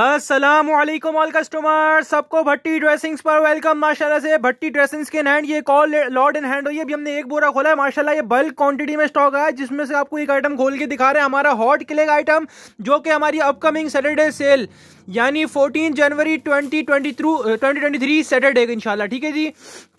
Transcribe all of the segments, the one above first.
Aslam all customer सबको भट्टी dressings पर welcome माशाल्लाह से भट्टी ड्रेसिंग्स के हैंड ये कॉल लॉर्ड इन हैंड हुई है अभी हमने एक बोरा खोला है माशाल्लाह ये बल्क क्वांटिटी में स्टॉक आया जिसमें से आपको एक आइटम खोल के दिखा रहे हैं हमारा हॉट किलेग आइटम जो कि हमारी अपकमिंग सैटरडे सेल यानी 14 जनवरी 2023 2023 सैटरडे का इनशाला ठीक है जी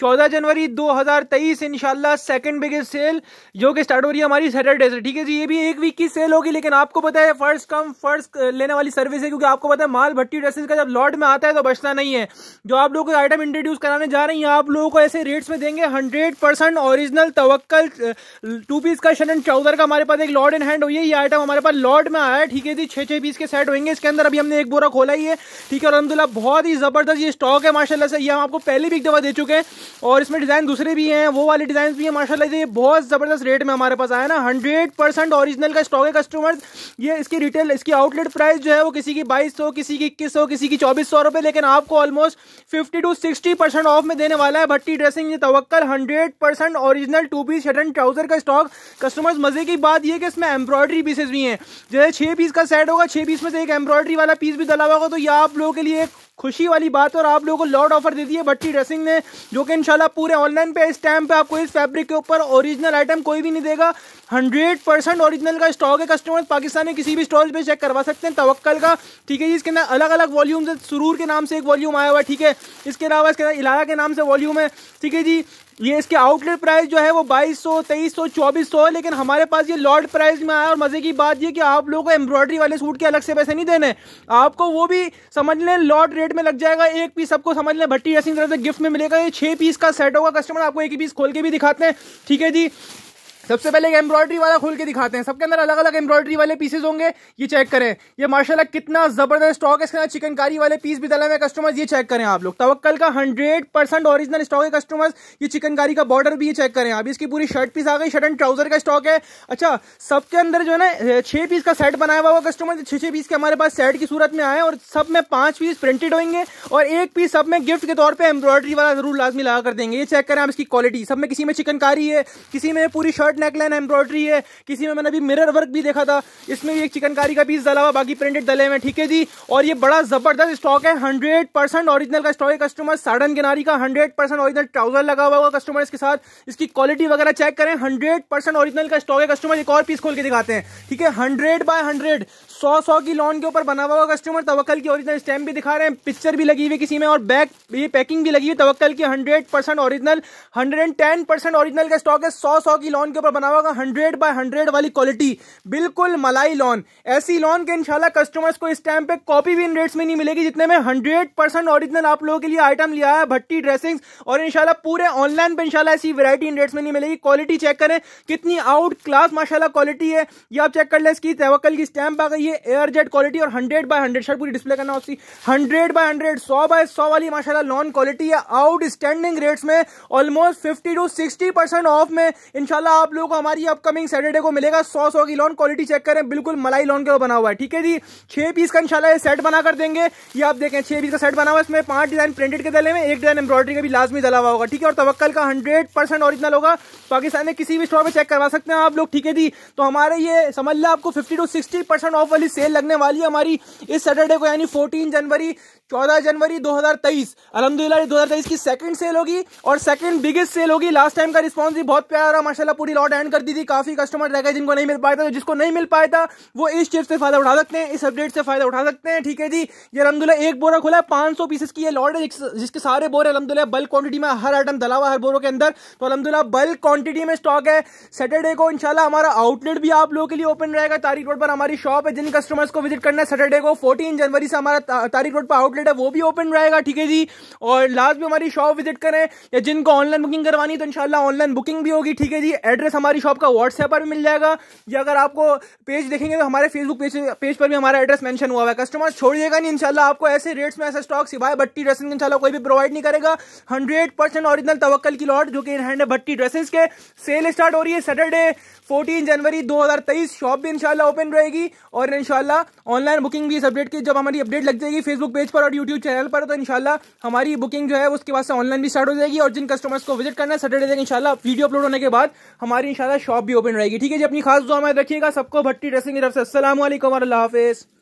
14 जनवरी 2023 इनशाला सेकेंड बिगेस्ट सेल जो कि स्टार्ट हो रही है हमारी सैटरडे से ठीक है जी ये भी एक वीक की सेल होगी लेकिन आपको पता है फर्स्ट कम फर्स्ट लेने वाली सर्विस है क्योंकि आपको पता है माल भट्टी ड्रेसेस का जब लॉट में आता है तो बचता नहीं है जो आप लोग आइटम इंट्रोड्यूस कराने जा रही हैं आप लोगों को ऐसे रेट्स में देंगे hundred percent original Tawakkal two piece का शन एंड चौदर का हमारे पास एक लॉट इन हैंड हुई है ये आइटम हमारे पास लॉट में आया है ठीक है जी छः छः पीस के सेट होंगे इसके अंदर अभी हमने एक बोरा खोला ही है ठीक है और अलहमदिल्ला बहुत ही ज़बरदस्त ये स्टॉक है माशाला से ये हम आपको पहले भी एक दफ़ा दे चुके हैं और इसमें डिज़ाइन दूसरे भी हैं वो वाले डिज़ाइन भी हैं माशाला से बहुत ज़बरदस्त रेट में हमारे पास आया ना हंड्रेड परसेंट का स्टॉक है कस्टमर ये इसकी रिटेल इसकी आउटलेट प्राइस जो है वो किसी की बाईस सौ किसी की इक्कीस सौ किसी की चौबीस सौ रुपए लेकिन आपको almost fifty to sixty percent off में देने वाला है भट्टी ड्रेसिंग ये Tawakkal hundred percent original two piece shirt and trouser का स्टॉक कस्टमर्स मजे की बात यह कि इसमें एम्ब्रॉयडरी पीसेज भी हैं जैसे छह पीस का सेट होगा छह पीस में से एक एम्ब्रॉयडरी वाला पीस भी डला हुआ होगा तो यह आप लोगों के लिए एक खुशी वाली बात और आप लोगों को लॉर्ड ऑफर दे दिए भट्टी ड्रेसिंग ने जो कि इंशाल्लाह पूरे ऑनलाइन पे इस टाइम पे आपको इस फैब्रिक के ऊपर ओरिजिनल आइटम कोई भी नहीं देगा हंड्रेड परसेंट ओरिजिनल का स्टॉक है कस्टमर पाकिस्तान में किसी भी स्टॉल पे चेक करवा सकते हैं तवक्ल का ठीक है जी इसके अंदर अलग अलग वॉल्यूम सुरूर के नाम से एक वॉल्यूम आया हुआ है ठीक है इसके अलावा इसके अंदर इलारा के नाम से वॉल्यूम है ठीक है जी ये इसके आउटलेट प्राइस जो है वो 2200, 2300, 2400 है लेकिन हमारे पास ये लॉर्ड प्राइस में आया और मज़े की बात ये कि आप लोगों को एम्ब्रॉयडरी वाले सूट के अलग से पैसे नहीं देने आपको वो भी समझ लें लॉर्ड रेट में लग जाएगा एक पीस आपको समझ लें भट्टी ड्रेसिंग तरह से गिफ्ट में मिलेगा ये छः पीस का सेट होगा कस्टमर आपको एक ही पीस खोल के भी दिखाते हैं ठीक है जी सबसे पहले एक एम्ब्रॉयडरी वाला खोल के दिखाते हैं सबके अंदर अलग अलग एम्ब्रॉयडरी वाले पीसेज होंगे ये चेक करें ये माशाल्लाह कितना जबरदस्त स्टॉक है इसके अंदर चिकनकारी वाले पीस भी डाले हुए कस्टमर्स ये चेक करें आप लोग तवक्कल का हंड्रेड परसेंट ऑरिजिनल स्टॉक है कस्टमर्स ये चिकनकारी का बॉर्डर भी ये चेक करें आप इसकी पूरी शर्ट पीस आ गई शर्ट एंड ट्राउजर का स्टॉक है अच्छा सबके अंदर जो है ना छह पीस का सेट बनाया हुआ कस्टमर छह छह पीस के हमारे पास सेट की सूरत में आए और सब में पांच पीस प्रिंटेड होंगे और एक पीस सब में गिफ्ट के तौर पर एम्ब्रॉयडरी वाला जरूर लाजमी लगा कर देंगे ये चेक करें आप इसकी क्वालिटी सब में किसी में चिकनकारी है किसी में पूरी शर्ट शर्ट नेकलाइन एम्ब्रॉयडरी है किसी में मैंने अभी मिरर वर्क भी देखा था इसमें भी एक चिकनकारी का पीस डला हुआ बाकी प्रिंटेड डले हुए ठीक है जी और ये बड़ा जबरदस्त स्टॉक है हंड्रेड परसेंट ऑरिजिनल का स्टॉक है कस्टमर साढ़न किनारी का हंड्रेड परसेंट ऑरिजिनल ट्राउजर लगा हुआ होगा कस्टमर इसके साथ इसकी क्वालिटी वगैरह चेक करें हंड्रेड परसेंट ऑरिजिनल का स्टॉक है कस्टमर एक और पीस खोल के दिखाते हैं ठीक है हंड्रेड बाय हंड्रेड सौ सौ की लॉन के ऊपर बना हुआ होगा कस्टमर तवक्ल की ओरिजिनल स्टैम्प भी दिखा रहे हैं पिक्चर भी लगी हुई किसी में और बैक ये पैकिंग भी लगी हुई तवक्ल की hundred percent original hundred and ten percent original का स्टॉक है सौ सौ की लॉन के ऊपर बना हुआ हंड्रेड बाय हंड्रेड वाली क्वालिटी बिल्कुल मलाई लॉन ऐसी लॉन के इनशाला कस्टमर्स को इस टाइम पे कॉपी भी इन रेट्स में नहीं मिलेगी जितने में हंड्रेड परसेंट ऑरिजिनल आप लोगों के लिए आइटम लिया है भट्टी ड्रेसिंग और इनशाला पूरे ऑनलाइन पे इनशाला ऐसी वेरायटी इन रेट्स में नहीं मिलेगी क्वालिटी चेक करें कितनी आउट क्लास माशाला क्वालिटी है ये आप चेक कर लें इसकी तेवकल की स्टैम्प आ गई है एयर जेट क्वालिटी और हंड्रेड बाय हंड्रेड शर्ट पूरी डिस्प्ले करना उसकी हंड्रेड बाय हंड्रेड सौ बाय सौ वाली माशाला नॉन क्वालिटी है आउट स्टैंडिंग रेट्स में almost fifty to sixty percent off में इनशाला आप लोगों को हमारी अपकमिंग सैटरडे को मिलेगा सौ सौ की लॉन क्वालिटी चेक करें बिल्कुल मलाई लॉन के वो बना हुआ है ठीक है जी छह पीस का इंशाल्लाह सेट बना कर देंगे ये आप देखें छह पीस का सेट बना हुआ इसमें पांच डिजाइन प्रिंटेड के दले में एक डिजाइन एम्ब्रॉडरी का भी लाजमी दला हुआ होगा ठीक है और तवक्ल का हंड्रेड परसेंट ऑरिजिनल होगा पाकिस्तान में किसी भी स्टोर पर चेक करवा सकते हैं आप लोग ठीक है जी तो हमारे ये समझ लो आपको fifty to sixty percent off वाली सेल लगने वाली है हमारी इस सैटरडे को यानी फोर्टीन जनवरी चौदह जनवरी दो हजार तेईस अलहमदिल्ला दो हजार तेईस की सेकंड सेल होगी और सेकंड बिगेस्ट सेल होगी लास्ट टाइम का रिस्पॉन्स भी बहुत प्यारा माशाला पूरी डॉट एंड कर दी थी काफी कस्टमर रह गए जिनको नहीं मिल पाया था तो जिसको नहीं मिल पाया था वो इस चिप से फायदा उठा सकते हैं इस अपडेट से फायदा उठा सकते हैं ठीक है जी ये अलमदुल्ला एक बोरा खुला है पांच सौ पीसेस की ये लॉट है जिसके सारे बोरे अलमदुल्ला बल्क क्वांटिटी में हर आइटम दलावा हर बोरों के अंदर तो अलमदुल्ला बल्क क्वांटिटी में स्टॉक है सैटरडे को इंशाल्लाह हमारा आउटलेट भी आप लोगों के लिए ओपन रहेगा तारीख रोड पर हमारी शॉप है जिन कस्टमर्स को विजिट करना है सैटरडे को फोर्टीन जनवरी से हमारा तारीख रोड पर आउटलेट है वो भी ओपन रहेगा ठीक है जी और लास्ट भी हमारी शॉप विजिट करें या जिनको ऑनलाइन बुकिंग करवानी तो इंशाल्लाह ऑनलाइन बुकिंग भी होगी ठीक है जी एड्रेस एड्रेस हमारी शॉप का व्हाट्सएप पर भी मिल जाएगा या अगर आपको पेज देखेंगे तो हमारे फेसबुक पेज पेज पर भी हमारा एड्रेस मेंशन हुआ है कस्टमर छोड़िएगा नहीं इंशाल्लाह आपको ऐसे रेट्स में ऐसा स्टॉक सिवाय ड्रेसेस के इंशाल्लाह कोई भी प्रोवाइड नहीं करेगा हंड्रेड परसेंट ऑरिजिनल तवक्ल की लॉट जो कि हैंड भट्टी ड्रेसेस के सेल स्टार्ट हो रही है सैटरडे फोर्टीन जनवरी दो शॉप भी इंशाल्लाह ओपन रहेगी और इंशाल्लाह ऑनलाइन बुकिंग भी इस अपडेट की जब हमारी अपडेट लग जाएगी फेसबुक पेज पर और यूट्यूब चैनल पर तो इंशाल्लाह हमारी बुकिंग जो है उसके बाद से ऑनलाइन भी स्टार्ट हो जाएगी और जिन कस्टमर्स को विजिट करना है सैटरडे तक इंशाल्लाह वीडियो अपलोड होने के बाद हमारी हमारी इन शॉप भी ओपन रहेगी ठीक है जी अपनी खास दुआ में रखिएगा सबको भट्टी ड्रेसिंग की तरफ से असल हाफिज़